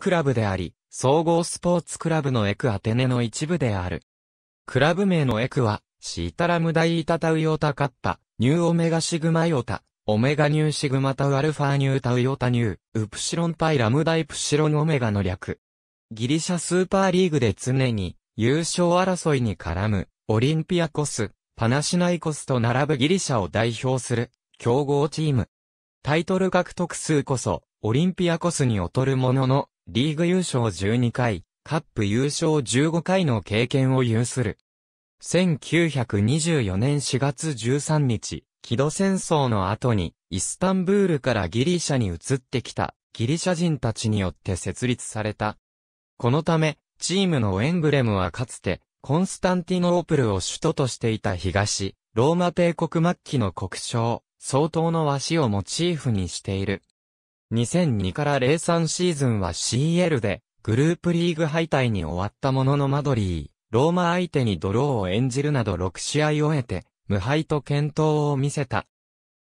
クラブであり、総合スポーツクラブのエクアテネの一部である。クラブ名のエクは、シータラムダイータタウヨタカッパ、ニューオメガシグマヨタ、オメガニューシグマタウアルファニュータウヨタニュー、ウプシロンパイラムダイプシロンオメガの略。ギリシャスーパーリーグで常に優勝争いに絡む、オリンピアコス、パナシナイコスと並ぶギリシャを代表する、強豪チーム。タイトル獲得数こそ、オリンピアコスに劣るものの、リーグ優勝12回、カップ優勝15回の経験を有する。1924年4月13日、木戸戦争の後に、イスタンブールからギリシャに移ってきた、ギリシャ人たちによって設立された。このため、チームのエンブレムはかつて、コンスタンティノープルを首都としていた東、ローマ帝国末期の国章、相当の和紙をモチーフにしている。2002から03シーズンは CL でグループリーグ敗退に終わったもののマドリー、ローマ相手にドローを演じるなど6試合を得て、無敗と健闘を見せた。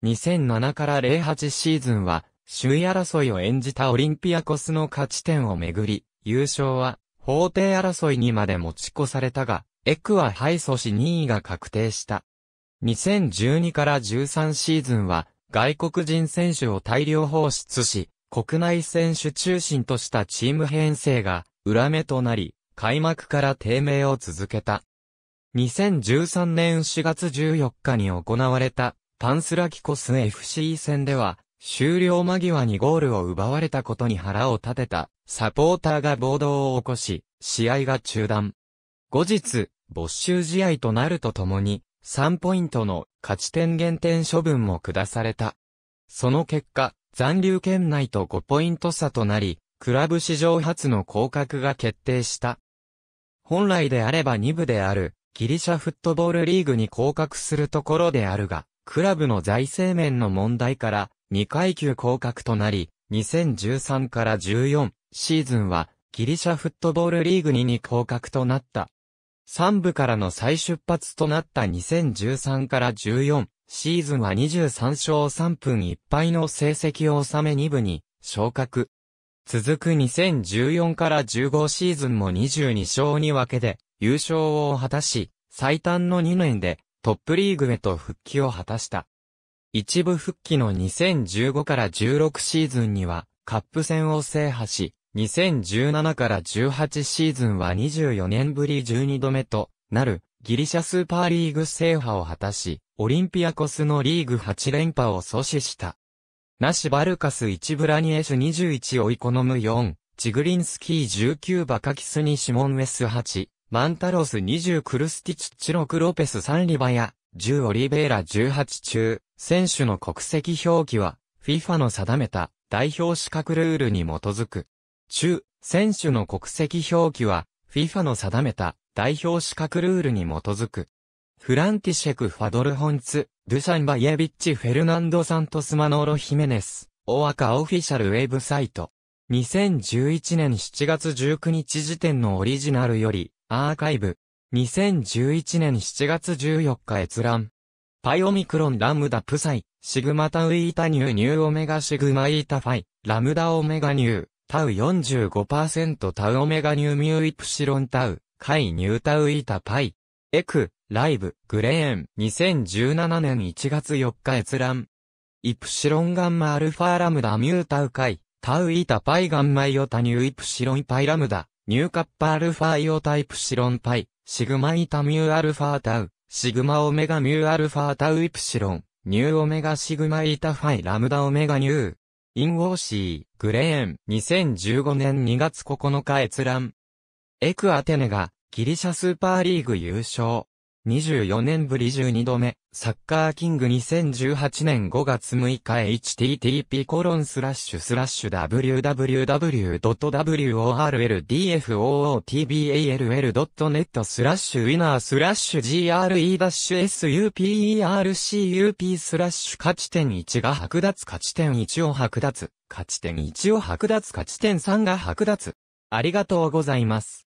2007から08シーズンは、首位争いを演じたオリンピアコスの勝ち点をめぐり、優勝は、法廷争いにまで持ち越されたが、エクは敗訴し2位が確定した。2012から13シーズンは、外国人選手を大量放出し、国内選手中心としたチーム編成が裏目となり、開幕から低迷を続けた。2013年4月14日に行われたパンスラキコス FC 戦では、終了間際にゴールを奪われたことに腹を立てたサポーターが暴動を起こし、試合が中断。後日、没収試合となるとともに、3ポイントの勝ち点減点処分も下された。その結果、残留圏内と5ポイント差となり、クラブ史上初の降格が決定した。本来であれば2部である、ギリシャフットボールリーグに降格するところであるが、クラブの財政面の問題から、2階級降格となり、2013から14シーズンは、ギリシャフットボールリーグに2降格となった。3部からの再出発となった2013から14シーズンは23勝3分1敗の成績を収め2部に昇格。続く2014から15シーズンも22勝に分けて優勝を果たし、最短の2年でトップリーグへと復帰を果たした。一部復帰の2015から16シーズンにはカップ戦を制覇し、2017から18シーズンは24年ぶり12度目となるギリシャスーパーリーグ制覇を果たし、オリンピアコスのリーグ8連覇を阻止した。ナシバルカス1ブラニエシュ21オイコノム4、チグリンスキー19バカキスにシモンウェス8、マンタロス20クルスティチッチロクロペス3リバヤ、10オリベーラ18中、選手の国籍表記は、FIFA の定めた代表資格ルールに基づく。中、選手の国籍表記は、FIFA の定めた代表資格ルールに基づく。フランティシェク・ファドルホンツ、ドゥシャン・バイエビッチ・フェルナンド・サントス・マノーロ・ヒメネス、オアカオフィシャルウェブサイト。2011年7月19日時点のオリジナルより、アーカイブ。2011年7月14日閲覧。パイオミクロンラムダプサイ、シグマタウイータニューニューオメガシグマイータファイ、ラムダオメガニュー。タウ45%タウオメガニューミューイプシロンタウ、カイニュータウイータパイ、エク、ライブ、グレーン、2017年1月4日閲覧。イプシロンガンマアルファラムダミュータウカイ、タウイータパイガンマイオタニューイプシロンパイラムダ、ニューカッパアルファイオタイプシロンパイ、シグマイタミューアルファタウ、シグマオメガミューアルファタウイプシロン、ニューオメガシグマイタファイラムダオメガニュー。イン・ウォーシー、グレーン、2015年2月9日閲覧。エクアテネが、ギリシャスーパーリーグ優勝。24年ぶり12度目、サッカーキング2018年5月6日 http コロンスラッシュスラッシュ www.worldfootball.net スラッシュウィナースラッシュ GRE-SUPERCUP スラッシュ勝ち点1が剥奪勝ち点1を剥奪、勝ち点1を剥奪勝ち点3が剥奪。ありがとうございます。